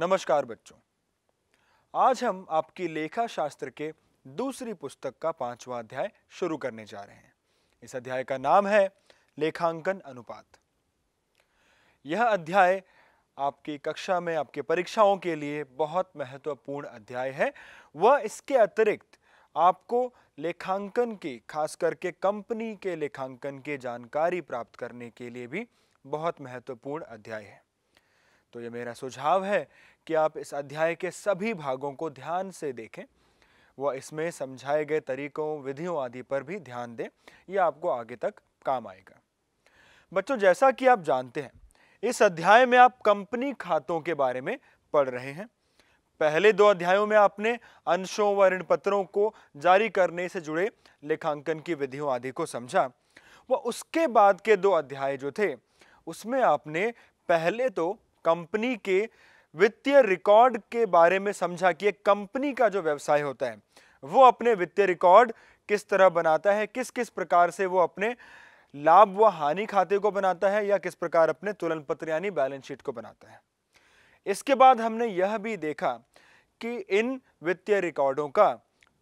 नमस्कार बच्चों आज हम आपकी लेखा शास्त्र के दूसरी पुस्तक का पांचवा अध्याय शुरू करने जा रहे हैं इस अध्याय का नाम है लेखांकन अनुपात यह अध्याय आपकी कक्षा में आपके परीक्षाओं के लिए बहुत महत्वपूर्ण अध्याय है वह इसके अतिरिक्त आपको लेखांकन की खास करके कंपनी के लेखांकन की जानकारी प्राप्त करने के लिए भी बहुत महत्वपूर्ण अध्याय है तो ये मेरा सुझाव है कि आप इस अध्याय के सभी भागों को ध्यान से देखें व इसमें समझाए गए तरीकों विधियों आदि पर भी ध्यान दें यह आपको आगे तक काम आएगा बच्चों जैसा कि आप जानते हैं इस अध्याय में आप कंपनी खातों के बारे में पढ़ रहे हैं पहले दो अध्यायों में आपने अंशों व ऋण पत्रों को जारी करने से जुड़े लेखांकन की विधियों आदि को समझा व उसके बाद के दो अध्याय जो थे उसमें आपने पहले तो कंपनी के वित्तीय रिकॉर्ड के बारे में समझा कि एक कंपनी का जो व्यवसाय होता है वो अपने वित्तीय रिकॉर्ड किस तरह बनाता है किस किस प्रकार से वो अपने लाभ व हानि खाते को बनाता है या किस प्रकार अपने तुलन पत्र यानी बैलेंस शीट को बनाता है इसके बाद हमने यह भी देखा कि इन वित्तीय रिकॉर्डों का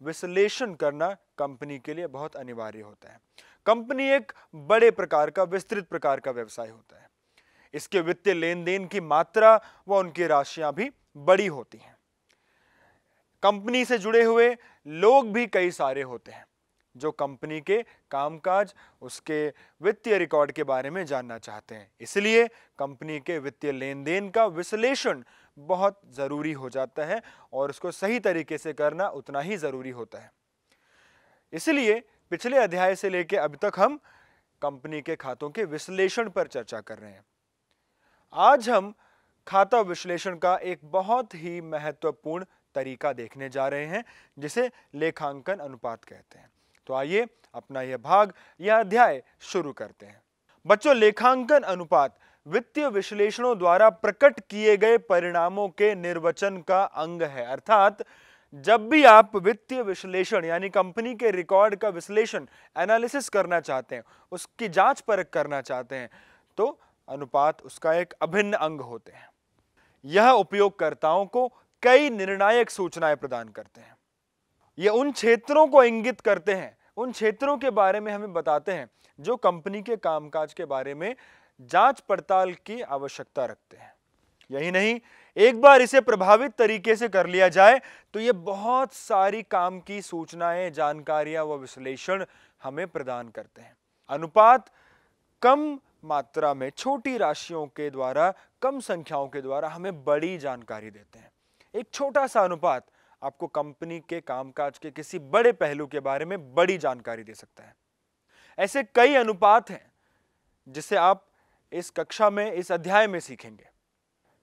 विश्लेषण करना कंपनी के लिए बहुत अनिवार्य होता है कंपनी एक बड़े प्रकार का विस्तृत प्रकार का व्यवसाय होता है इसके वित्तीय लेन देन की मात्रा व उनकी राशियां भी बड़ी होती हैं कंपनी से जुड़े हुए लोग भी कई सारे होते हैं जो कंपनी के कामकाज उसके वित्तीय रिकॉर्ड के बारे में जानना चाहते हैं इसलिए कंपनी के वित्तीय लेन देन का विश्लेषण बहुत ज़रूरी हो जाता है और उसको सही तरीके से करना उतना ही ज़रूरी होता है इसलिए पिछले अध्याय से लेकर अब तक हम कंपनी के खातों के विश्लेषण पर चर्चा कर रहे हैं आज हम खाता विश्लेषण का एक बहुत ही महत्वपूर्ण तरीका देखने जा रहे हैं जिसे लेखांकन अनुपात कहते हैं तो आइए अपना यह भाग या अध्याय शुरू करते हैं बच्चों लेखांकन अनुपात वित्तीय विश्लेषणों द्वारा प्रकट किए गए परिणामों के निर्वचन का अंग है अर्थात जब भी आप वित्तीय विश्लेषण यानी कंपनी के रिकॉर्ड का विश्लेषण एनालिसिस करना चाहते हैं उसकी जांच परख करना चाहते हैं तो अनुपात उसका एक अभिन्न अंग होते हैं यह उपयोगकर्ताओं को कई निर्णायक सूचनाएं प्रदान करते हैं यह उन क्षेत्रों को इंगित करते हैं उन क्षेत्रों के बारे में हमें बताते हैं जो कंपनी के कामकाज के बारे में जांच पड़ताल की आवश्यकता रखते हैं यही नहीं एक बार इसे प्रभावित तरीके से कर लिया जाए तो यह बहुत सारी काम की सूचनाएं जानकारियां व विश्लेषण हमें प्रदान करते हैं अनुपात कम मात्रा में छोटी राशियों के द्वारा कम संख्याओं के द्वारा हमें बड़ी जानकारी देते हैं एक छोटा सा अनुपात आपको कंपनी के कामकाज के किसी बड़े पहलू के बारे में बड़ी जानकारी दे सकता है ऐसे कई अनुपात हैं जिसे आप इस कक्षा में इस अध्याय में सीखेंगे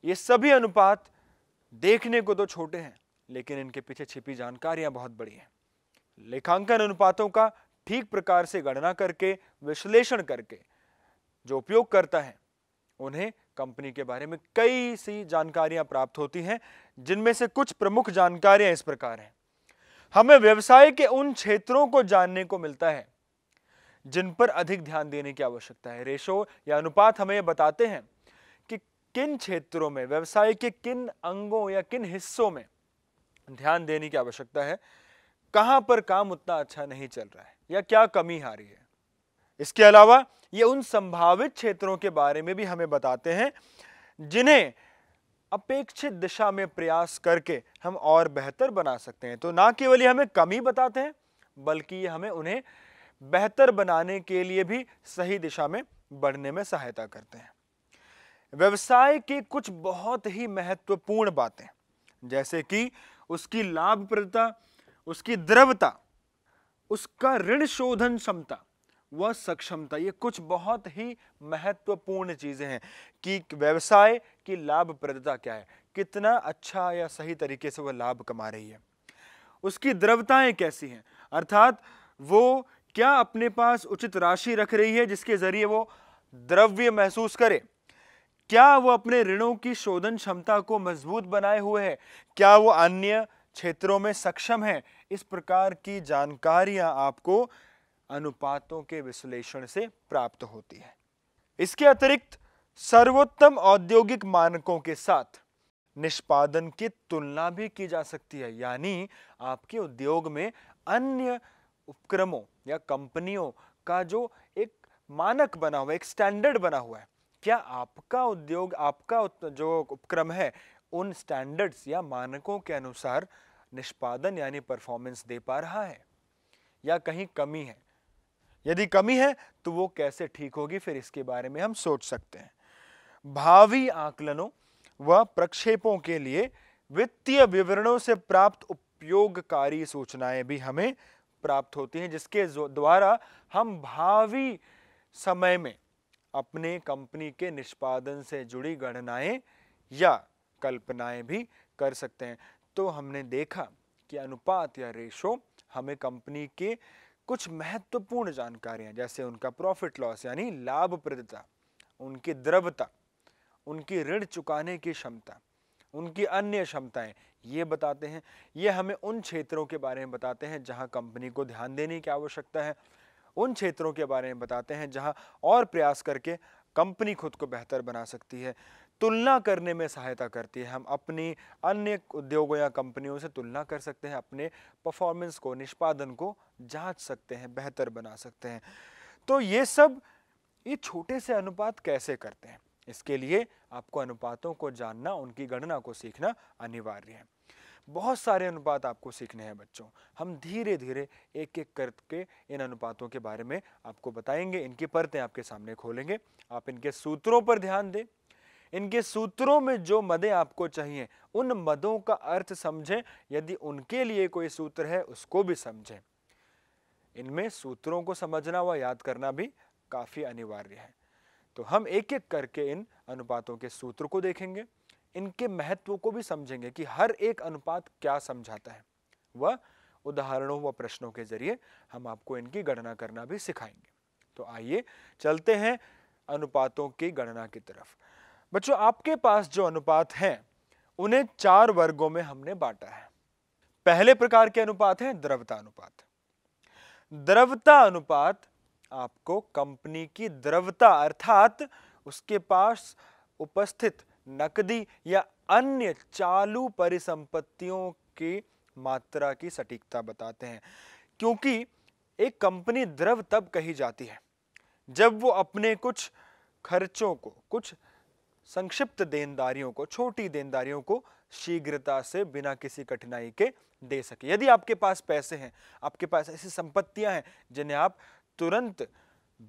ये सभी अनुपात देखने को तो छोटे हैं लेकिन इनके पीछे छिपी जानकारियां बहुत बड़ी हैं लेखांकन अनुपातों का ठीक प्रकार से गणना करके विश्लेषण करके जो उपयोग करता है उन्हें कंपनी के बारे में कई सी जानकारियां प्राप्त होती हैं जिनमें से कुछ प्रमुख जानकारियां इस प्रकार हैं हमें व्यवसाय के उन क्षेत्रों को जानने को मिलता है जिन पर अधिक ध्यान देने की आवश्यकता है रेशो या अनुपात हमें ये बताते हैं कि किन क्षेत्रों में व्यवसाय के किन अंगों या किन हिस्सों में ध्यान देने की आवश्यकता है कहां पर काम उतना अच्छा नहीं चल रहा है या क्या कमी आ रही है इसके अलावा ये उन संभावित क्षेत्रों के बारे में भी हमें बताते हैं जिन्हें अपेक्षित दिशा में प्रयास करके हम और बेहतर बना सकते हैं तो ना केवल ये हमें कमी बताते हैं बल्कि ये हमें उन्हें बेहतर बनाने के लिए भी सही दिशा में बढ़ने में सहायता करते हैं व्यवसाय की कुछ बहुत ही महत्वपूर्ण बातें जैसे कि उसकी लाभप्रदता उसकी द्रवता उसका ऋण शोधन क्षमता व सक्षमता ये कुछ बहुत ही महत्वपूर्ण चीज़ें हैं कि व्यवसाय की लाभप्रदता क्या है कितना अच्छा या सही तरीके से वह लाभ कमा रही है उसकी द्रवताएं कैसी हैं अर्थात वो क्या अपने पास उचित राशि रख रही है जिसके ज़रिए वो द्रव्य महसूस करे क्या वो अपने ऋणों की शोधन क्षमता को मजबूत बनाए हुए है क्या वो अन्य क्षेत्रों में सक्षम है इस प्रकार की जानकारियां आपको अनुपातों के विश्लेषण से प्राप्त होती है इसके अतिरिक्त सर्वोत्तम औद्योगिक मानकों के साथ निष्पादन की तुलना भी की जा सकती है यानी आपके उद्योग में अन्य उपक्रमों या कंपनियों का जो एक मानक बना हुआ एक स्टैंडर्ड बना हुआ है क्या आपका उद्योग आपका जो उपक्रम है उन स्टैंडर्ड्स या मानकों के अनुसार निष्पादन यानी परफॉर्मेंस दे पा रहा है या कहीं कमी है यदि कमी है तो वो कैसे ठीक होगी फिर इसके बारे में हम सोच सकते हैं भावी आकलनों व प्रक्षेपों के लिए वित्तीय विवरणों से प्राप्त उपयोगकारी सूचनाएं भी हमें प्राप्त होती हैं जिसके द्वारा हम भावी समय में अपने कंपनी के निष्पादन से जुड़ी गणनाएं या कल्पनाएं भी कर सकते हैं तो हमने देखा कि अनुपात या रेशो हमें कंपनी के कुछ महत्वपूर्ण जानकारियां जैसे उनका प्रॉफिट लॉस यानी लाभप्रदता उनकी द्रवता उनकी ऋण चुकाने की क्षमता उनकी अन्य क्षमताएं ये बताते हैं ये हमें उन क्षेत्रों के बारे में बताते हैं जहां कंपनी को ध्यान देने की आवश्यकता है उन क्षेत्रों के बारे में बताते हैं जहां और प्रयास करके कंपनी खुद को बेहतर बना सकती है तुलना करने में सहायता करती है हम अपनी अन्य उद्योगों या कंपनियों से तुलना कर सकते हैं अपने परफॉर्मेंस को निष्पादन को जांच सकते हैं बेहतर बना सकते हैं तो ये सब ये छोटे से अनुपात कैसे करते हैं इसके लिए आपको अनुपातों को जानना उनकी गणना को सीखना अनिवार्य है बहुत सारे अनुपात आपको सीखने हैं बच्चों हम धीरे धीरे एक एक करके इन अनुपातों के बारे में आपको बताएंगे इनकी परतें आपके सामने खोलेंगे आप इनके सूत्रों पर ध्यान दें इनके सूत्रों में जो मदे आपको चाहिए उन मदों का अर्थ समझें यदि उनके लिए कोई सूत्र है उसको भी समझें इनमें सूत्रों को समझना व याद करना भी काफ़ी अनिवार्य है तो हम एक एक करके इन अनुपातों के सूत्र को देखेंगे इनके महत्व को भी समझेंगे कि हर एक अनुपात क्या समझाता है वह उदाहरणों व प्रश्नों के जरिए हम आपको इनकी गणना करना भी सिखाएंगे तो आइए चलते हैं अनुपातों की गणना की तरफ बच्चों आपके पास जो अनुपात हैं उन्हें चार वर्गों में हमने बांटा है पहले प्रकार के अनुपात हैं द्रवता अनुपात द्रवता अनुपात आपको कंपनी की द्रवता अर्थात उसके पास उपस्थित नकदी या अन्य चालू परिसंपत्तियों की मात्रा की सटीकता बताते हैं क्योंकि एक कंपनी द्रव तब कही जाती है जब वो अपने कुछ खर्चों को कुछ संक्षिप्त देनदारियों को छोटी देनदारियों को शीघ्रता से बिना किसी कठिनाई के दे सके यदि आपके पास पैसे हैं आपके पास ऐसी संपत्तियां हैं जिन्हें आप तुरंत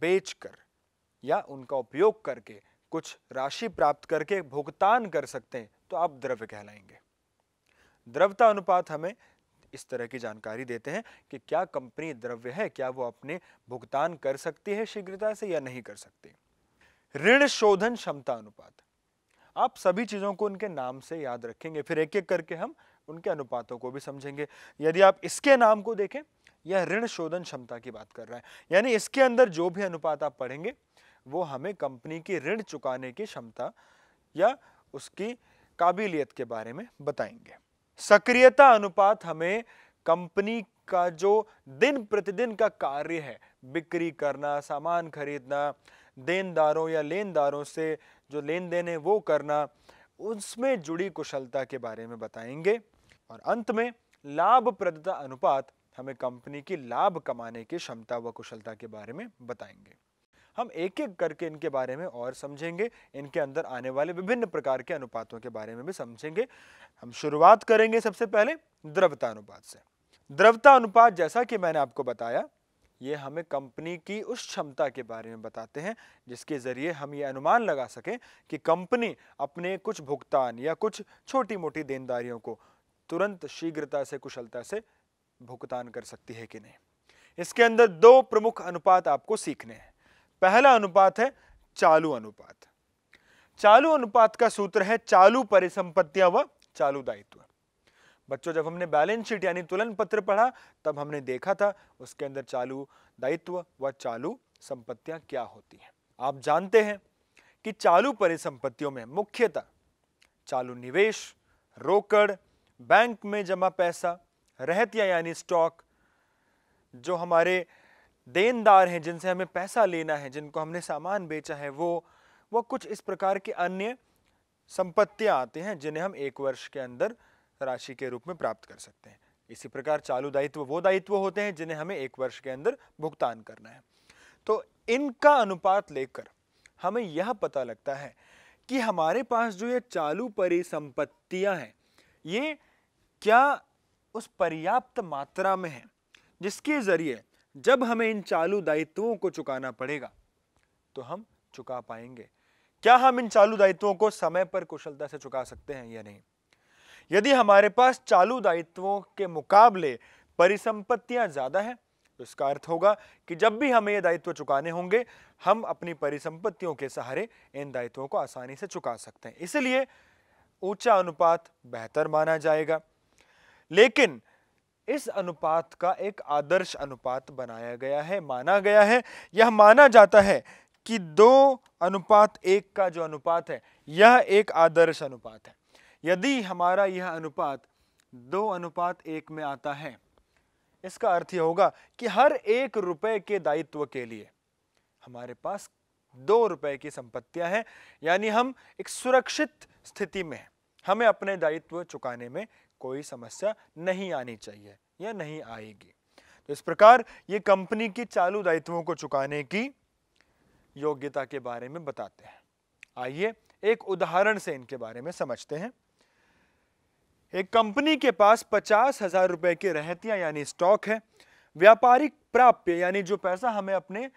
बेचकर या उनका उपयोग करके कुछ राशि प्राप्त करके भुगतान कर सकते हैं तो आप द्रव्य कहलाएंगे द्रव्यता अनुपात हमें इस तरह की जानकारी देते हैं कि क्या कंपनी द्रव्य है क्या वो अपने भुगतान कर सकती है शीघ्रता से या नहीं कर सकती ऋण शोधन क्षमता अनुपात आप सभी चीज़ों को उनके नाम से याद रखेंगे फिर एक एक करके हम उनके अनुपातों को भी समझेंगे यदि आप इसके नाम को देखें यह ऋण शोधन क्षमता की बात कर रहा है यानी इसके अंदर जो भी अनुपात आप पढ़ेंगे वो हमें कंपनी की ऋण चुकाने की क्षमता या उसकी काबिलियत के बारे में बताएंगे सक्रियता अनुपात हमें कंपनी का जो दिन प्रतिदिन का कार्य है बिक्री करना सामान खरीदना देनदारों या लेनदारों से जो लेन देन है वो करना उसमें जुड़ी कुशलता के बारे में बताएंगे और अंत में लाभप्रदता अनुपात हमें कंपनी की लाभ कमाने की क्षमता व कुशलता के बारे में बताएंगे हम एक एक करके इनके बारे में और समझेंगे इनके अंदर आने वाले विभिन्न प्रकार के अनुपातों के बारे में भी समझेंगे हम शुरुआत करेंगे सबसे पहले द्रवता अनुपात से द्रवता अनुपात जैसा कि मैंने आपको बताया ये हमें कंपनी की उस क्षमता के बारे में बताते हैं जिसके ज़रिए हम ये अनुमान लगा सकें कि कंपनी अपने कुछ भुगतान या कुछ छोटी मोटी देनदारियों को तुरंत शीघ्रता से कुशलता से भुगतान कर सकती है कि नहीं इसके अंदर दो प्रमुख अनुपात आपको सीखने हैं पहला अनुपात है चालू अनुपात चालू अनुपात का सूत्र है चालू परिसंपत्तियां व चालू दायित्व बच्चों जब हमने बैलेंस शीट यानी तुलन पत्र पढ़ा तब हमने देखा था उसके अंदर चालू दायित्व व चालू संपत्तियां क्या होती हैं आप जानते हैं कि चालू परिसंपत्तियों में मुख्यतः चालू निवेश रोकड़ बैंक में जमा पैसा रहतिया यानी स्टॉक जो हमारे देनदार हैं जिनसे हमें पैसा लेना है जिनको हमने सामान बेचा है वो वो कुछ इस प्रकार के अन्य संपत्तियां आती हैं जिन्हें हम एक वर्ष के अंदर राशि के रूप में प्राप्त कर सकते हैं इसी प्रकार चालू दायित्व वो दायित्व होते हैं जिन्हें हमें एक वर्ष के अंदर भुगतान करना है तो इनका अनुपात लेकर हमें यह पता लगता है कि हमारे पास जो ये चालू परिसंपत्तियां हैं ये क्या उस पर्याप्त मात्रा में है जिसके ज़रिए जब हमें इन चालू दायित्वों को चुकाना पड़ेगा तो हम चुका पाएंगे क्या हम इन चालू दायित्वों को समय पर कुशलता से चुका सकते हैं या नहीं यदि हमारे पास चालू दायित्वों के मुकाबले परिसंपत्तियां ज़्यादा हैं तो इसका अर्थ होगा कि जब भी हमें ये दायित्व चुकाने होंगे हम अपनी परिसंपत्तियों के सहारे इन दायित्वों को आसानी से चुका सकते हैं इसलिए ऊंचा अनुपात बेहतर माना जाएगा लेकिन इस अनुपात का एक आदर्श अनुपात बनाया गया है माना गया है यह माना जाता है कि दो अनुपात एक का जो अनुपात है यह एक आदर्श अनुपात है यदि हमारा यह अनुपात दो अनुपात एक में आता है इसका अर्थ यह होगा कि हर एक रुपए के दायित्व के लिए हमारे पास दो रुपए की संपत्तियां हैं यानी हम एक सुरक्षित स्थिति में हैं हमें अपने दायित्व चुकाने में कोई समस्या नहीं आनी चाहिए या नहीं आएगी तो इस प्रकार ये कंपनी की चालू दायित्वों को चुकाने की योग्यता के बारे में बताते हैं आइए एक उदाहरण से इनके बारे में समझते हैं एक कंपनी के पास पचास हजार रुपए के रहतियां यानी स्टॉक है व्यापारिक प्राप्य यानी जो पैसा हमें अपने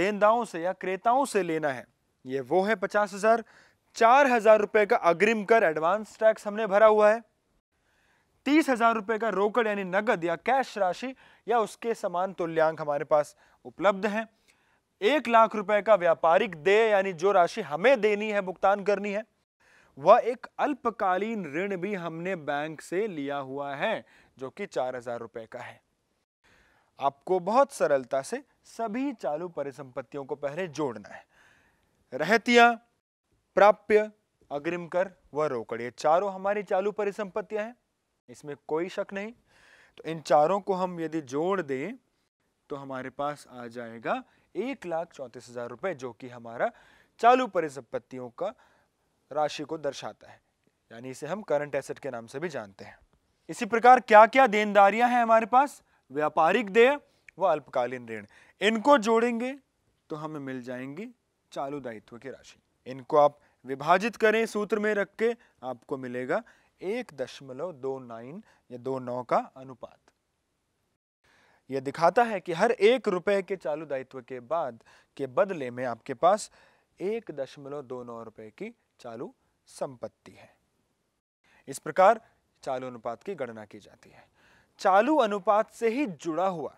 देनदाओं से या क्रेताओं से लेना है ये वो है पचास हजार चार हजार रुपए का अग्रिम कर एडवांस टैक्स हमने भरा हुआ है तीस हजार रुपए का रोकड़ यानी नगद या कैश राशि या उसके समान तुल्यांक हमारे पास उपलब्ध है एक लाख रुपए का व्यापारिक देय यानी जो राशि हमें देनी है भुगतान करनी है व एक अल्पकालीन ऋण भी हमने बैंक से लिया हुआ है जो कि चार हजार रुपए का है आपको बहुत सरलता से सभी चालू परिसंपत्तियों को पहले जोड़ना है रहतिया प्राप्य अग्रिम कर व रोकड़ ये चारों हमारी चालू परिसंपत्तियां हैं इसमें कोई शक नहीं तो इन चारों को हम यदि जोड़ दें तो हमारे पास आ जाएगा एक लाख चौंतीस हजार रुपए जो कि हमारा चालू परिसंपत्तियों का राशि को दर्शाता है यानी इसे हम करंट एसेट के नाम से भी जानते हैं इसी प्रकार क्या क्या देनदारियां हैं हमारे पास व्यापारिक देय व अल्पकालीन ऋण इनको जोड़ेंगे तो हमें मिल जाएंगी चालू दायित्व की राशि इनको आप विभाजित करें सूत्र में रख के आपको मिलेगा एक दशमलव दो नाइन या दो नौ का अनुपात यह दिखाता है कि हर एक रुपए के चालू दायित्व के बाद के बदले में आपके पास एक दशमलव दो नौ रुपए की चालू संपत्ति है इस प्रकार चालू अनुपात की गणना की जाती है चालू अनुपात से ही जुड़ा हुआ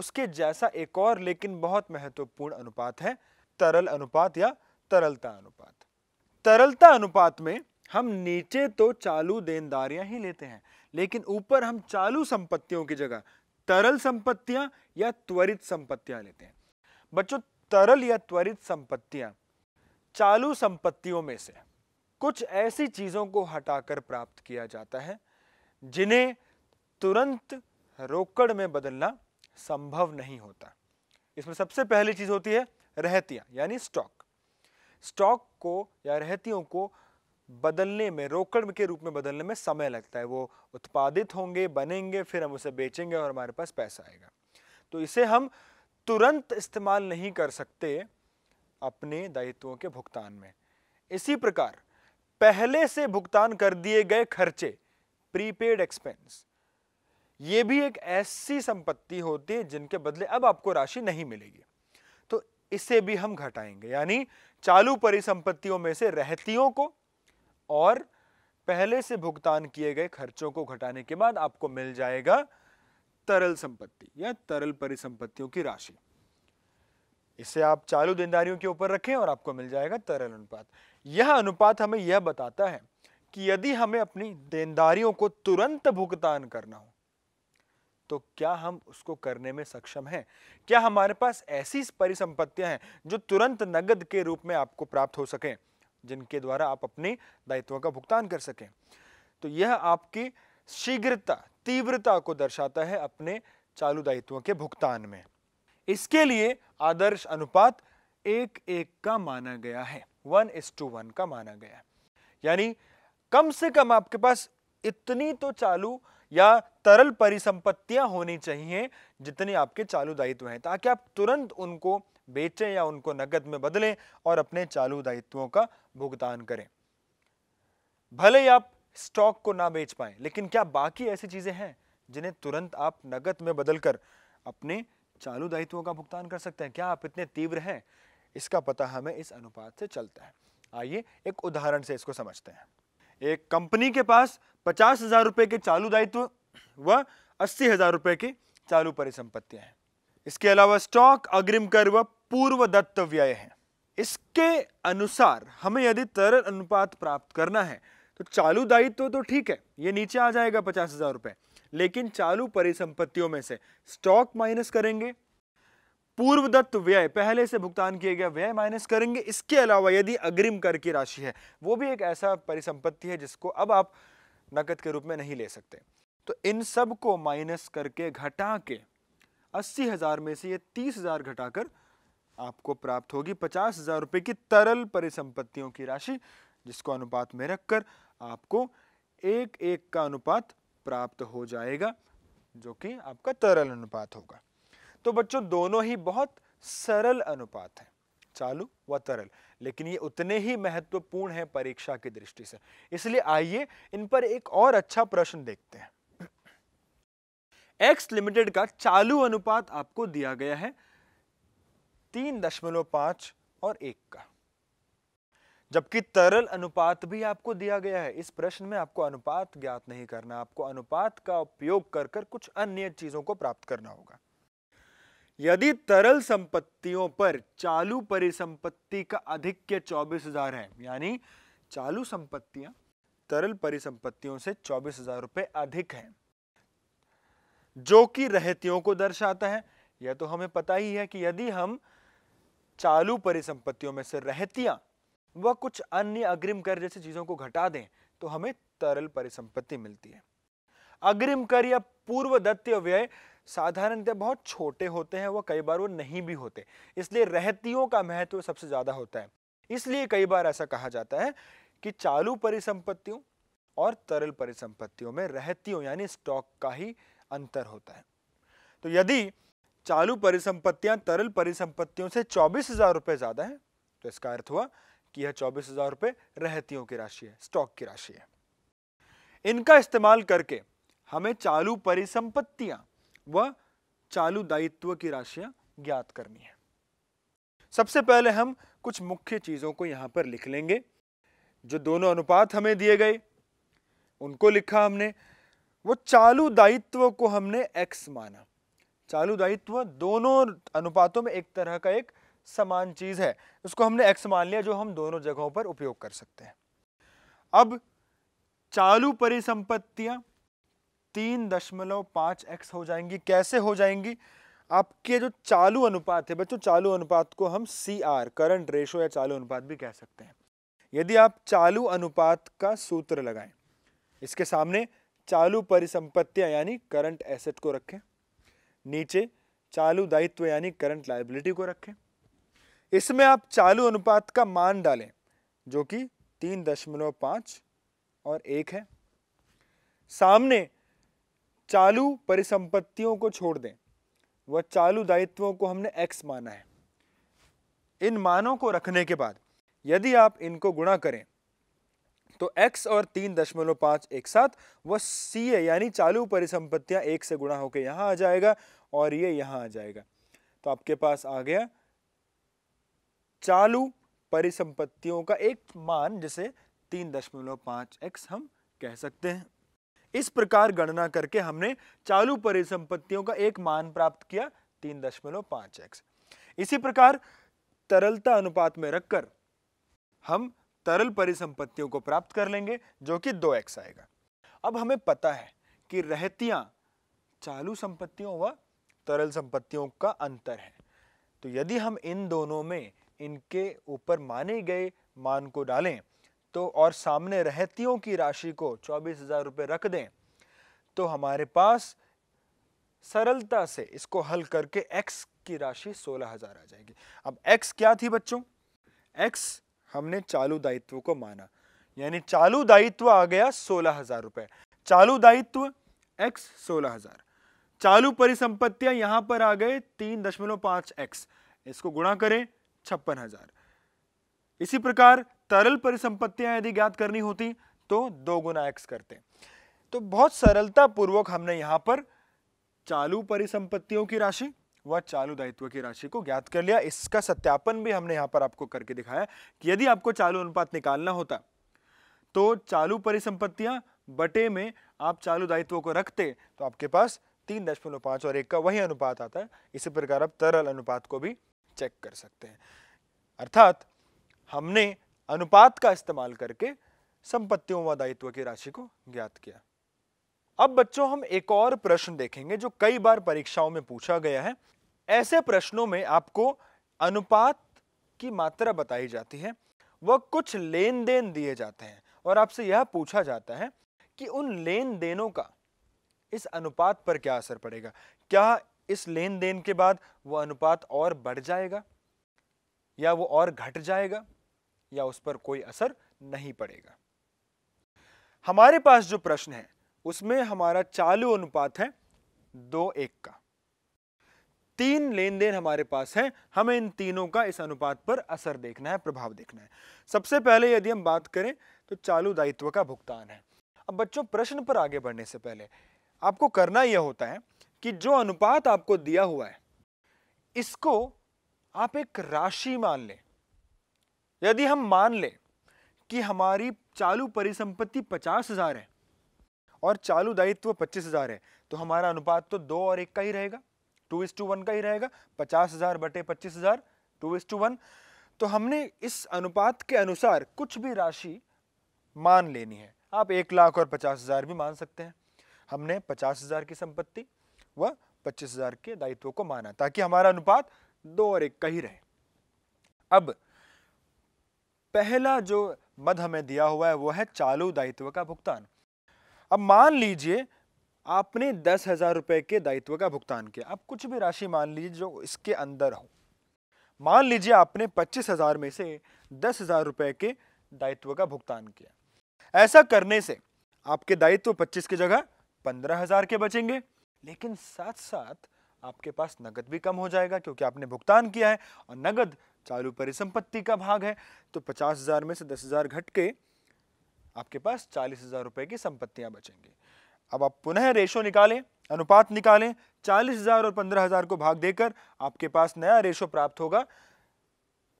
उसके जैसा एक और लेकिन बहुत महत्वपूर्ण अनुपात है तरल अनुपात या तरलता अनुपात तरलता अनुपात में हम नीचे तो चालू देनदारियां ही लेते हैं लेकिन ऊपर हम चालू संपत्तियों की जगह तरल संपत्तियां या त्वरित संपत्तियां लेते हैं बच्चों तरल या त्वरित संपत्तियां चालू संपत्तियों में से कुछ ऐसी चीज़ों को हटाकर प्राप्त किया जाता है जिन्हें तुरंत रोकड़ में बदलना संभव नहीं होता इसमें सबसे पहली चीज़ होती है रहतियां यानी स्टॉक स्टॉक को या रहतियों को बदलने में रोकड़ के रूप में बदलने में समय लगता है वो उत्पादित होंगे बनेंगे फिर हम उसे बेचेंगे और हमारे पास पैसा आएगा तो इसे हम तुरंत इस्तेमाल नहीं कर सकते अपने दायित्वों के भुगतान में इसी प्रकार पहले से भुगतान कर दिए गए खर्चे प्रीपेड एक्सपेंस ये भी एक ऐसी संपत्ति होती है जिनके बदले अब आपको राशि नहीं मिलेगी तो इसे भी हम घटाएंगे यानी चालू परिसंपत्तियों में से रहतियों को और पहले से भुगतान किए गए खर्चों को घटाने के बाद आपको मिल जाएगा तरल संपत्ति या तरल परिसंपत्तियों की राशि इसे आप चालू देनदारियों के ऊपर रखें और आपको मिल जाएगा तरल अनुपात यह अनुपात हमें यह बताता है कि यदि हमें अपनी देनदारियों को तुरंत भुगतान करना हो तो क्या हम उसको करने में सक्षम हैं क्या हमारे पास ऐसी परिसंपत्तियां हैं जो तुरंत नगद के रूप में आपको प्राप्त हो सकें जिनके द्वारा आप अपने दायित्वों का भुगतान कर सकें तो यह आपकी शीघ्रता तीव्रता को दर्शाता है अपने चालू दायित्वों के भुगतान में इसके लिए आदर्श अनुपात एक एक का माना गया है वन इस टू वन का माना गया यानी कम से कम आपके पास इतनी तो चालू या तरल परिसंपत्तियां होनी चाहिए जितनी आपके चालू दायित्व हैं ताकि आप तुरंत उनको बेचें या उनको नकद में बदलें और अपने चालू दायित्वों का भुगतान करें भले ही आप स्टॉक को ना बेच पाए लेकिन क्या बाकी ऐसी चीजें हैं जिन्हें तुरंत आप नकद में बदलकर अपने चालू दायित्वों का भुगतान कर सकते हैं क्या आप इतने तीव्र हैं इसका पता हमें इस अनुपात से चलता है आइए एक उदाहरण से इसको समझते हैं एक कंपनी के पास पचास हजार रुपए के चालू दायित्व व अस्सी हजार रुपए की चालू परिसंपत्तियां हैं इसके अलावा स्टॉक अग्रिम कर व पूर्व दत्त व्यय है इसके अनुसार हमें यदि तरल अनुपात प्राप्त करना है तो चालू दायित्व तो ठीक है ये नीचे आ जाएगा पचास हजार रुपए लेकिन चालू परिसंपत्तियों में से स्टॉक माइनस करेंगे पूर्वदत्त व्यय पहले से भुगतान किए गए व्यय माइनस करेंगे इसके अलावा यदि अग्रिम कर की राशि है वो भी एक ऐसा परिसंपत्ति है जिसको अब आप नकद के रूप में नहीं ले सकते तो इन सब को माइनस करके घटा के अस्सी हजार में से ये तीस हजार घटाकर आपको प्राप्त होगी पचास हजार रुपए की तरल परिसंपत्तियों की राशि जिसको अनुपात में रखकर आपको एक एक का अनुपात प्राप्त हो जाएगा जो कि आपका तरल अनुपात होगा तो बच्चों दोनों ही बहुत सरल अनुपात है चालू व तरल लेकिन ये उतने ही महत्वपूर्ण है परीक्षा की दृष्टि से इसलिए आइए इन पर एक और अच्छा प्रश्न देखते हैं एक्स लिमिटेड का चालू अनुपात आपको दिया गया है तीन दशमलव पांच और एक का जबकि तरल अनुपात भी आपको दिया गया है इस प्रश्न में आपको अनुपात ज्ञात नहीं करना आपको अनुपात का उपयोग कर कर कुछ अन्य चीजों को प्राप्त करना होगा यदि तरल संपत्तियों पर चालू परिसंपत्ति का अधिक्य चौबीस हजार है यानी चालू संपत्तियां तरल परिसंपत्तियों से चौबीस हजार रुपए अधिक है जो कि रहतियों को दर्शाता है यह तो हमें पता ही है कि यदि हम चालू परिसंपत्तियों में से रहतियां व कुछ अन्य अग्रिम कर जैसी चीज़ों को घटा दें तो हमें तरल परिसंपत्ति मिलती है अग्रिम कर या पूर्व दत्त व्यय साधारणतः बहुत छोटे होते हैं वह कई बार वो नहीं भी होते इसलिए रहतियों का महत्व सबसे ज़्यादा होता है इसलिए कई बार ऐसा कहा जाता है कि चालू परिसंपत्तियों और तरल परिसंपत्तियों में रहतियों यानी स्टॉक का ही अंतर होता है तो यदि चालू परिसंपत्तियां तरल परिसंपत्तियों से चौबीस हजार रुपए ज़्यादा है तो इसका अर्थ हुआ कि यह चौबीस हजार रुपए रहतियों की राशि है स्टॉक की राशि है इनका इस्तेमाल करके हमें चालू परिसंपत्तियां व चालू दायित्व की राशियां ज्ञात करनी है सबसे पहले हम कुछ मुख्य चीजों को यहां पर लिख लेंगे जो दोनों अनुपात हमें दिए गए उनको लिखा हमने वो चालू दायित्व को हमने एक्स माना चालू दायित्व दोनों अनुपातों में एक तरह का एक समान चीज़ है उसको हमने एक्स मान लिया जो हम दोनों जगहों पर उपयोग कर सकते हैं अब चालू परिसंपत्तियां तीन दशमलव पांच एक्स हो जाएंगी कैसे हो जाएंगी आपके जो चालू अनुपात है बच्चों चालू अनुपात को हम सी आर करंट रेशो या चालू अनुपात भी कह सकते हैं यदि आप चालू अनुपात का सूत्र लगाएं इसके सामने चालू परिसंपत्तियां यानी करंट एसेट को रखें नीचे चालू दायित्व यानी करंट लाइबिलिटी को रखें इसमें आप चालू अनुपात का मान डालें जो कि तीन दशमलव पांच और एक है सामने चालू परिसंपत्तियों को छोड़ दें वह चालू दायित्वों को हमने एक्स माना है इन मानों को रखने के बाद यदि आप इनको गुणा करें तो x और तीन दशमलव पांच एक साथ वह सी यानी चालू परिसंपत्तियां एक से गुणा होकर यहां आ जाएगा और ये यहां आ जाएगा तो आपके पास आ गया चालू परिसंपत्तियों का एक मान जिसे तीन दशमलव पांच एक्स हम कह सकते हैं इस प्रकार गणना करके हमने चालू परिसंपत्तियों का एक मान प्राप्त किया तीन दशमलव पांच एक्स इसी प्रकार तरलता अनुपात में रखकर हम तरल परिसंपत्तियों को प्राप्त कर लेंगे जो कि दो एक्स आएगा अब हमें पता है कि रहतियां चालू संपत्तियों व तरल संपत्तियों का अंतर है तो यदि हम इन दोनों में इनके ऊपर माने गए मान को डालें तो और सामने रहतियों की राशि को चौबीस हज़ार रुपये रख दें तो हमारे पास सरलता से इसको हल करके एक्स की राशि सोलह हज़ार आ जाएगी अब एक्स क्या थी बच्चों एक्स हमने चालू दायित्व को माना यानी चालू दायित्व आ गया सोलह हज़ार रुपए चालू दायित्व एक्स सोलह हज़ार चालू परिसंपत्तियां यहां पर आ गए तीन दशमलव पांच एक्स इसको गुणा करें छप्पन हजार इसी प्रकार तरल परिसंपत्तियां यदि ज्ञात करनी होती तो दो गुना एक्स करते तो बहुत सरलता पूर्वक हमने यहां पर चालू परिसंपत्तियों की राशि व चालू दायित्व की राशि को ज्ञात कर लिया इसका सत्यापन भी हमने यहां पर आपको करके दिखाया कि यदि आपको चालू अनुपात निकालना होता तो चालू परिसंपत्तियां बटे में आप चालू दायित्व को रखते तो आपके पास तीन दशमलव पांच और एक का वही अनुपात आता है इसी प्रकार आप तरल अनुपात को भी चेक कर सकते हैं अर्थात हमने अनुपात का इस्तेमाल करके संपत्तियों व दायित्व की राशि को ज्ञात किया अब बच्चों हम एक और प्रश्न देखेंगे जो कई बार परीक्षाओं में पूछा गया है ऐसे प्रश्नों में आपको अनुपात की मात्रा बताई जाती है वह कुछ लेन देन दिए जाते हैं और आपसे यह पूछा जाता है कि उन लेन देनों का इस अनुपात पर क्या असर पड़ेगा क्या इस लेन देन के बाद वो अनुपात और बढ़ जाएगा या वो और घट जाएगा या उस पर कोई असर नहीं पड़ेगा हमारे पास जो प्रश्न है उसमें हमारा चालू अनुपात है दो एक का तीन लेन देन हमारे पास है हमें इन तीनों का इस अनुपात पर असर देखना है प्रभाव देखना है सबसे पहले यदि हम बात करें तो चालू दायित्व का भुगतान है अब बच्चों प्रश्न पर आगे बढ़ने से पहले आपको करना यह होता है कि जो अनुपात आपको दिया हुआ है इसको आप एक राशि मान लें यदि हम मान लें कि हमारी चालू परिसंपत्ति पचास हजार है और चालू दायित्व पच्चीस हजार है तो हमारा अनुपात तो दो और एक का ही रहेगा टू इस टू वन का ही रहेगा पचास हजार बटे पच्चीस हजार टू इस टू वन तो हमने इस अनुपात के अनुसार कुछ भी राशि मान लेनी है आप एक लाख और पचास हजार भी मान सकते हैं हमने पचास हजार की संपत्ति वह पच्चीस हजार के दायित्व को माना ताकि हमारा अनुपात दो और एक का ही रहे अब पहला जो मद हमें दिया हुआ है वो है चालू दायित्व का भुगतान अब मान लीजिए आपने दस हजार रुपए के दायित्व का भुगतान किया अब कुछ भी राशि मान लीजिए जो इसके अंदर हो मान लीजिए आपने पच्चीस हजार में से दस हजार रुपए के दायित्व का भुगतान किया ऐसा करने से आपके दायित्व पच्चीस की जगह पंद्रह हजार के बचेंगे लेकिन साथ साथ आपके पास नगद भी कम हो जाएगा क्योंकि आपने भुगतान किया है और नगद चालू परिसंपत्ति का भाग है तो पचास हज़ार में से दस हज़ार घट के आपके पास चालीस हज़ार रुपए की संपत्तियां बचेंगी अब आप पुनः रेशो निकालें अनुपात निकालें चालीस हज़ार और पंद्रह हज़ार को भाग देकर आपके पास नया रेशो प्राप्त होगा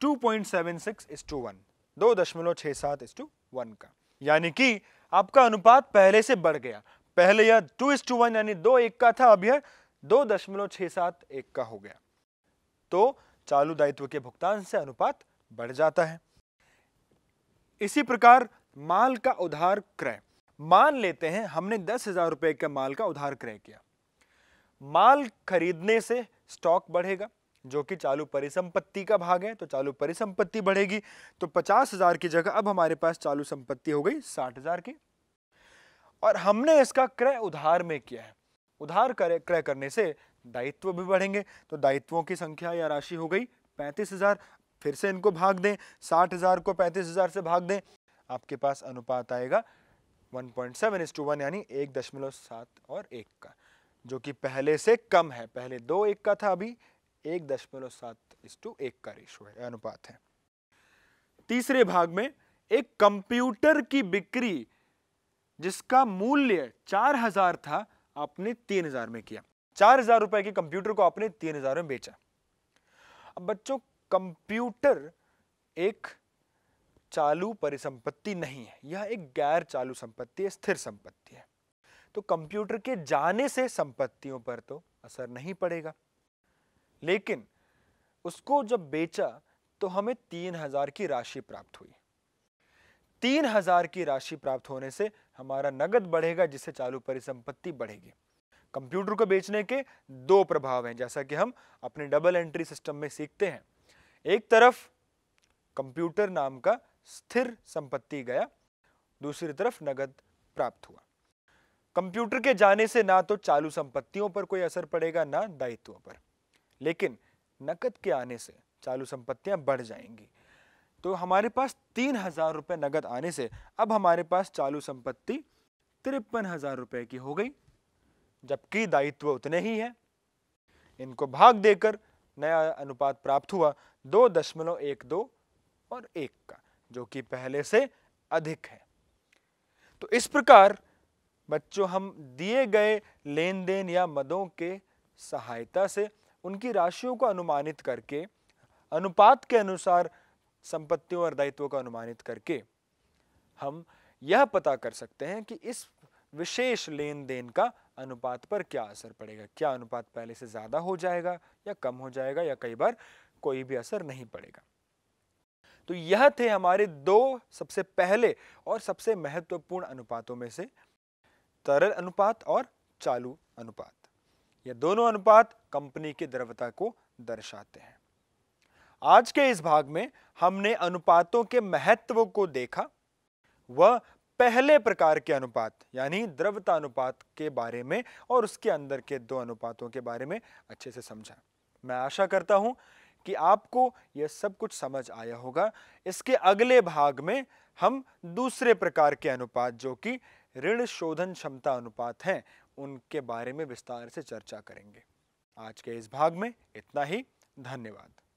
two point seven six is to one दो दशमलव छह सात इस टू वन का यानी कि आपका अनुपात पहले से बढ़ गया पहले यह टू इस टू वन यानी दो एक का था अब यह दो दशमलव छह सात एक का हो गया तो चालू दायित्व के भुगतान से अनुपात बढ़ जाता है इसी प्रकार माल का उधार क्रय मान लेते हैं हमने दस हजार रुपए के माल का उधार क्रय किया माल खरीदने से स्टॉक बढ़ेगा जो कि चालू परिसंपत्ति का भाग है तो चालू परिसंपत्ति बढ़ेगी तो पचास हजार की जगह अब हमारे पास चालू संपत्ति हो गई साठ हजार की और हमने इसका क्रय उधार में किया है उधार करे क्रय करने से दायित्व भी बढ़ेंगे तो दायित्वों की संख्या या राशि हो गई पैंतीस हजार फिर से इनको भाग दें साठ हजार को पैंतीस हजार से भाग दें आपके पास अनुपात आएगा one point seven is to one यानी एक दशमलव सात और एक का जो कि पहले से कम है पहले दो एक का था अभी एक दशमलव सात इस टू एक का रेशो है अनुपात है तीसरे भाग में एक कंप्यूटर की बिक्री जिसका मूल्य चार हजार था आपने तीन हजार में किया चार हजार रुपए के कंप्यूटर को आपने तीन हजार में बेचा अब बच्चों कंप्यूटर एक चालू परिसंपत्ति नहीं है यह एक गैर चालू संपत्ति है स्थिर संपत्ति है तो कंप्यूटर के जाने से संपत्तियों पर तो असर नहीं पड़ेगा लेकिन उसको जब बेचा तो हमें तीन हजार की राशि प्राप्त हुई तीन हजार की राशि प्राप्त होने से हमारा नगद बढ़ेगा जिससे चालू परिसंपत्ति बढ़ेगी कंप्यूटर को बेचने के दो प्रभाव हैं जैसा कि हम अपने डबल एंट्री सिस्टम में सीखते हैं एक तरफ कंप्यूटर नाम का स्थिर संपत्ति गया दूसरी तरफ नगद प्राप्त हुआ कंप्यूटर के जाने से ना तो चालू संपत्तियों पर कोई असर पड़ेगा ना दायित्वों पर लेकिन नकद के आने से चालू संपत्तियां बढ़ जाएंगी तो हमारे पास तीन हज़ार रुपये नकद आने से अब हमारे पास चालू संपत्ति तिरपन हज़ार रुपए की हो गई जबकि दायित्व उतने ही है इनको भाग देकर नया अनुपात प्राप्त हुआ दो दशमलव एक दो और एक का जो कि पहले से अधिक है तो इस प्रकार बच्चों हम दिए गए लेन देन या मदों के सहायता से उनकी राशियों को अनुमानित करके अनुपात के अनुसार संपत्तियों और दायित्वों का अनुमानित करके हम यह पता कर सकते हैं कि इस विशेष लेन देन का अनुपात पर क्या असर पड़ेगा क्या अनुपात पहले से ज़्यादा हो जाएगा या कम हो जाएगा या कई बार कोई भी असर नहीं पड़ेगा तो यह थे हमारे दो सबसे पहले और सबसे महत्वपूर्ण अनुपातों में से तरल अनुपात और चालू अनुपात यह दोनों अनुपात कंपनी की द्रवता को दर्शाते हैं आज के इस भाग में हमने अनुपातों के महत्व को देखा वह पहले प्रकार के अनुपात यानी द्रवता अनुपात के बारे में और उसके अंदर के दो अनुपातों के बारे में अच्छे से समझा मैं आशा करता हूं कि आपको यह सब कुछ समझ आया होगा इसके अगले भाग में हम दूसरे प्रकार के अनुपात जो कि ऋण शोधन क्षमता अनुपात हैं उनके बारे में विस्तार से चर्चा करेंगे आज के इस भाग में इतना ही धन्यवाद